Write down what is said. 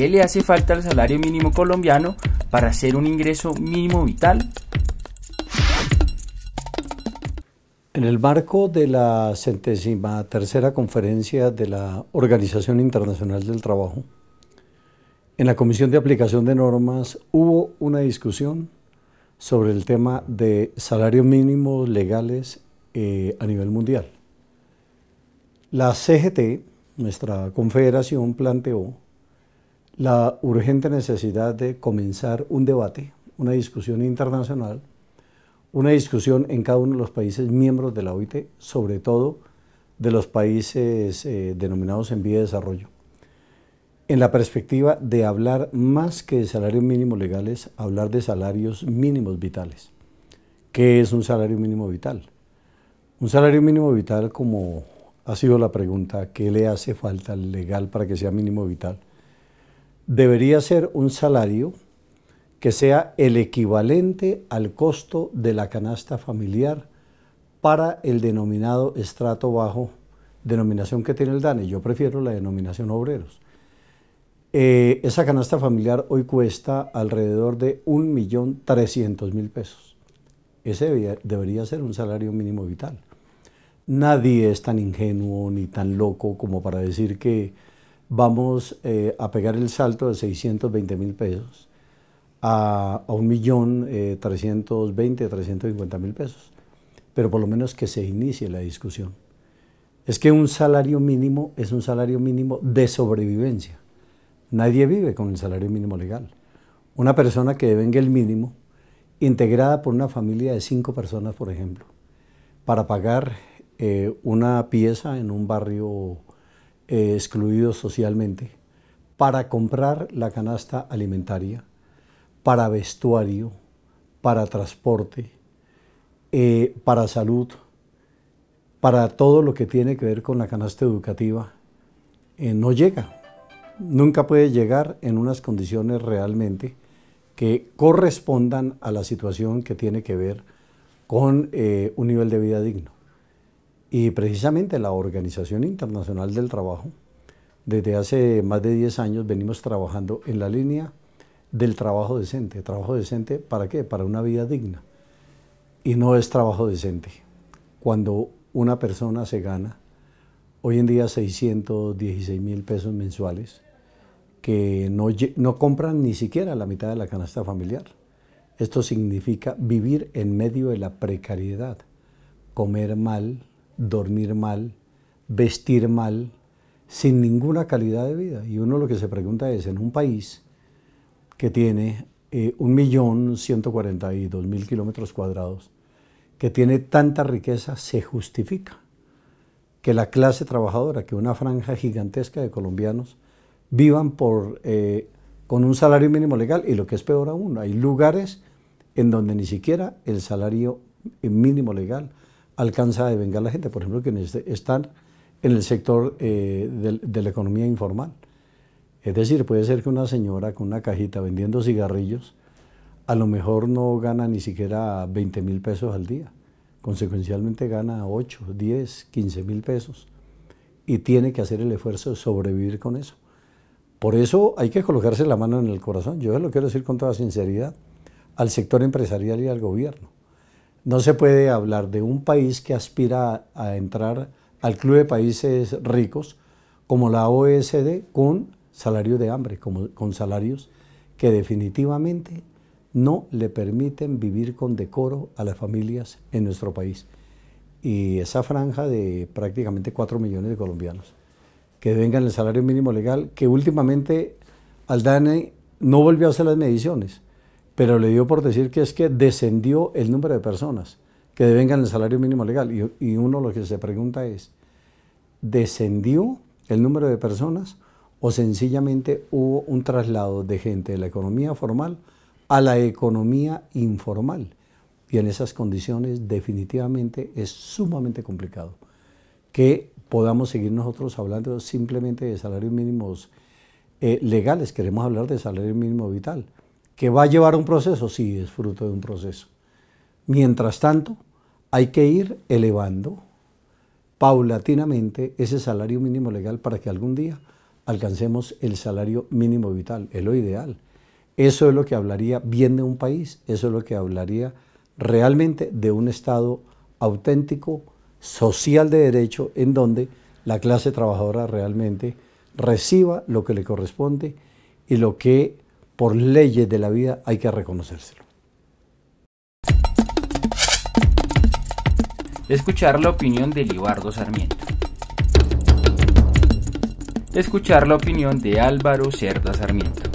¿Qué le hace falta al salario mínimo colombiano para hacer un ingreso mínimo vital? En el marco de la centésima tercera conferencia de la Organización Internacional del Trabajo, en la Comisión de Aplicación de Normas hubo una discusión sobre el tema de salarios mínimos legales eh, a nivel mundial. La CGT, nuestra confederación, planteó la urgente necesidad de comenzar un debate, una discusión internacional, una discusión en cada uno de los países miembros de la OIT, sobre todo de los países eh, denominados en vía de desarrollo, en la perspectiva de hablar más que de salarios mínimos legales, hablar de salarios mínimos vitales. ¿Qué es un salario mínimo vital? Un salario mínimo vital, como ha sido la pregunta, ¿qué le hace falta legal para que sea mínimo vital? debería ser un salario que sea el equivalente al costo de la canasta familiar para el denominado estrato bajo, denominación que tiene el DANE. Yo prefiero la denominación obreros. Eh, esa canasta familiar hoy cuesta alrededor de 1.300.000 pesos. Ese debería ser un salario mínimo vital. Nadie es tan ingenuo ni tan loco como para decir que vamos eh, a pegar el salto de 620 mil pesos a, a 1.320.000, 350 eh, mil pesos. Pero por lo menos que se inicie la discusión. Es que un salario mínimo es un salario mínimo de sobrevivencia. Nadie vive con el salario mínimo legal. Una persona que devenga el mínimo, integrada por una familia de cinco personas, por ejemplo, para pagar eh, una pieza en un barrio eh, excluidos socialmente, para comprar la canasta alimentaria, para vestuario, para transporte, eh, para salud, para todo lo que tiene que ver con la canasta educativa, eh, no llega. Nunca puede llegar en unas condiciones realmente que correspondan a la situación que tiene que ver con un nivel de vida digno. Y precisamente la Organización Internacional del Trabajo, desde hace más de 10 años venimos trabajando en la línea del trabajo decente. ¿Trabajo decente para qué? Para una vida digna. Y no es trabajo decente. Cuando una persona se gana hoy en día 616 mil pesos mensuales, que no, compran ni siquiera la mitad de la canasta familiar. Esto significa vivir en medio de la precariedad, comer mal, dormir mal, vestir mal, sin ninguna calidad de vida. Y uno lo que se pregunta es, en un país que tiene 1.142.000 eh, kilómetros cuadrados, que tiene tanta riqueza, se justifica que la clase trabajadora, que una franja gigantesca de colombianos, vivan eh, con un salario mínimo legal y lo que es peor aún, hay lugares en donde ni siquiera el salario mínimo legal alcanza a venga la gente, por ejemplo, quienes están en el sector eh, de, la economía informal. Es decir, puede ser que una señora con una cajita vendiendo cigarrillos a lo mejor no gana ni siquiera 20 mil pesos al día, consecuencialmente gana 8, 10, 15 mil pesos y tiene que hacer el esfuerzo de sobrevivir con eso. Por eso hay que colocarse la mano en el corazón. Yo lo quiero decir con toda sinceridad al sector empresarial y al gobierno. No se puede hablar de un país que aspira a entrar al club de países ricos como la OSD con salarios de hambre, con salarios que definitivamente no le permiten vivir con decoro a las familias en nuestro país. Y esa franja de prácticamente 4 millones de colombianos que vengan el salario mínimo legal, que últimamente al DANE no volvió a hacer las mediciones pero le dio por decir que es que descendió el número de personas que devengan el salario mínimo legal. Y, uno lo que se pregunta es, ¿descendió el número de personas o sencillamente hubo un traslado de gente de la economía formal a la economía informal? Y en esas condiciones definitivamente es sumamente complicado que podamos seguir nosotros hablando simplemente de salarios mínimos eh, legales, queremos hablar de salario mínimo vital. ¿Que va a llevar un proceso? Sí, es fruto de un proceso. Mientras tanto, hay que ir elevando paulatinamente ese salario mínimo legal para que algún día alcancemos el salario mínimo vital, es lo ideal. Eso es lo que hablaría bien de un país, eso es lo que hablaría realmente de un Estado auténtico, social de derecho, en donde la clase trabajadora realmente reciba lo que le corresponde y lo que por leyes de la vida hay que reconocérselo. Escuchar la opinión de Libardo Sarmiento. Escuchar la opinión de Álvaro Cerda Sarmiento